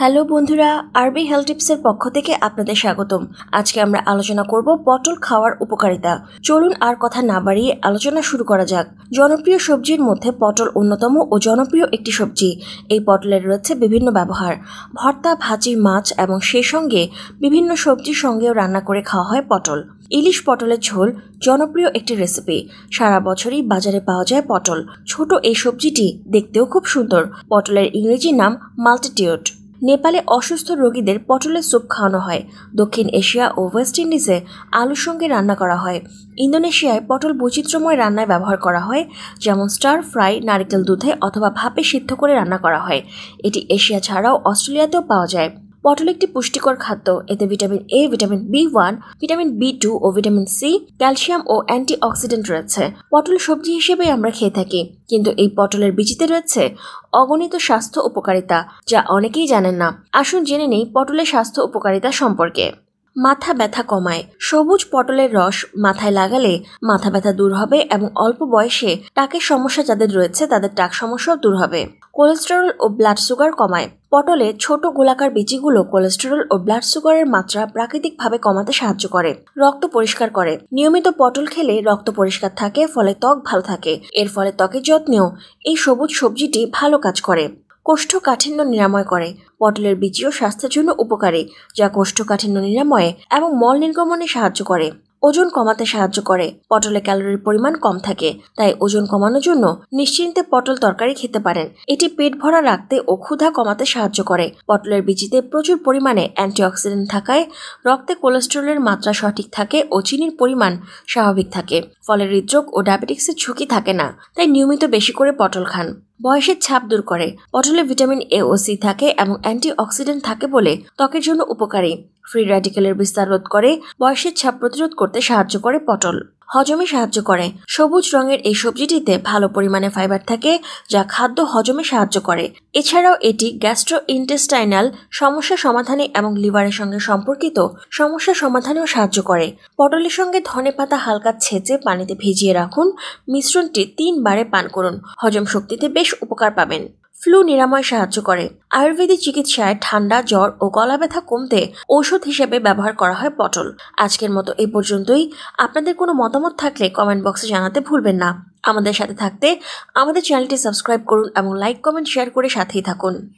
hello বন্ধুরা আরবি health টিপসের পক্ষ থেকে আপনাদের স্বাগতম আজকে আমরা আলোচনা করব পটল খাওয়ার উপকারিতা চলুন আর কথা না বাড়িয়ে আলোচনা শুরু করা যাক জনপ্রিয় সবজির মধ্যে পটল অন্যতম ও জনপ্রিয় একটি সবজি এই পটলের রয়েছে বিভিন্ন ব্যবহার ভর্তা ভাজি মাছ এবং সেই সঙ্গে বিভিন্ন সবজির সঙ্গেও রান্না করে খাওয়া হয় পটল ইলিশ পটলের ঝোল জনপ্রিয় একটি রেসিপি সারা বছরই বাজারে পাওয়া যায় পটল ছোট এই সবজিটি দেখতেও খুব সুন্দর পটলের ইংরেজি নাম মাল্টিটিউড নেপালে অসুস্থ রোগীদের পটলের স্যুপ খাওয়ানো হয় দক্ষিণ এশিয়া ও ওয়েস্ট ইন্ডিজে আলুর সঙ্গে রান্না করা হয় ইন্দোনেশিয়ায় পটল বৈচিত্র্যময় রান্নায় ব্যবহার করা হয় যেমন স্টার ফ্রাই নারিকেল দুধে অথবা ভাপে সিদ্ধ করে রান্না করা হয় এটি এশিয়া ছাড়াও অস্ট্রেলিয়াতেও পাওয়া যায় পটল একটি পুষ্টিকর খাদ্য এতে vitamin A vitamin B one vitamin B two ও ভিটামিন সি ক্যালসিয়াম ও অ্যান্টিঅক্সিডেন্ট রয়েছে পটল সবজি হিসেবে আমরা খেয়ে থাকি কিন্তু এই পটলের বীজিতে রয়েছে অগণিত স্বাস্থ্য উপকারিতা যা অনেকেই জানেন না আসুন জেনে নেই পটলের স্বাস্থ্য উপকারিতা সম্পর্কে মাথা ব্যথা কমায় সবুজ পটলের রস মাথায় লাগালে মাথা ব্যথা দূর হবে এবং অল্প বয়সে টাকের সমস্যা যাদের রয়েছে তাদের টাক সমস্যাও দূর হবে কোলেস্টেরল ও ব্লাড সুগার কমায় পটলে ছোট গোলাকার বিচিগুলো কোলেস্টেরল ও ব্লাড সুগারের মাত্রা প্রাকৃতিকভাবে কমাতে সাহায্য করে রক্ত পরিষ্কার করে নিয়মিত পটল খেলে রক্ত পরিষ্কার থাকে ফলে ত্বক ভালো থাকে এর ফলে ত্বকের যত্নেও এই সবুজ সবজিটি ভালো কাজ করে কোষ্ঠকাঠিন্য নিরাময় করে পটলের বীজও স্বাস্থ্যের জন্য উপকারী যা কোষ্ঠকাঠিন্য নিরাময়ে এবং মল নির্গমনে সাহায্য করে ওজন কমাতে সাহায্য করে পটলে ক্যালোরির পরিমাণ কম থাকে তাই ওজন কমানোর জন্য নিশ্চিন্তে পটল তরকারি খেতে পারেন এটি পেট ভরা রাখতে ও ক্ষুধা কমাতে সাহায্য করে পটলের বীজিতে প্রচুর পরিমাণে অ্যান্টিঅক্সিডেন্ট থাকায় রক্তে কোলেস্টেরলের মাত্রা সঠিক থাকে ও চিনির পরিমাণ স্বাভাবিক থাকে ফলে হৃদরোগ ও ডায়াবেটিক্সের ঝুঁকি থাকে না তাই নিয়মিত বেশি করে পটল খান বয়সের ছাপ দূর করে পটলে ভিটামিন এ ও সি থাকে এবং অ্যান্টিঅক্সিডেন্ট থাকে বলে ত্বকের জন্য উপকারী ফ্রি র্যাডিক্যালের বিস্তার রোধ করে বয়সের ছাপ প্রতিরোধ করতে সাহায্য করে পটল হজমে সাহায্য করে সবুজ রঙের এই সবজিটিতে ভালো পরিমাণে ফাইবার থাকে যা খাদ্য হজমে সাহায্য করে এছাড়াও এটি গ্যাস্ট্রো ইন্টেস্টাইনাল সমস্যা সমাধানে এবং লিভারের সঙ্গে সম্পর্কিত সমস্যা সমাধানেও সাহায্য করে পটলের সঙ্গে ধনে পাতা হালকা ছেঁচে পানিতে ভিজিয়ে রাখুন মিশ্রণটি তিনবারে পান করুন হজম শক্তিতে বেশ উপকার পাবেন ফ্লু নিরাময় সাহায্য করে আয়ুর্বেদিক চিকিৎসায় ঠান্ডা জ্বর ও গলা ব্যথা কমতে ঔষধ হিসেবে ব্যবহার করা হয় পটল আজকের মতো এ পর্যন্তই আপনাদের কোনো মতামত থাকলে কমেন্ট বক্সে জানাতে ভুলবেন না আমাদের সাথে থাকতে আমাদের চ্যানেলটি সাবস্ক্রাইব করুন এবং লাইক কমেন্ট শেয়ার করে সাথেই থাকুন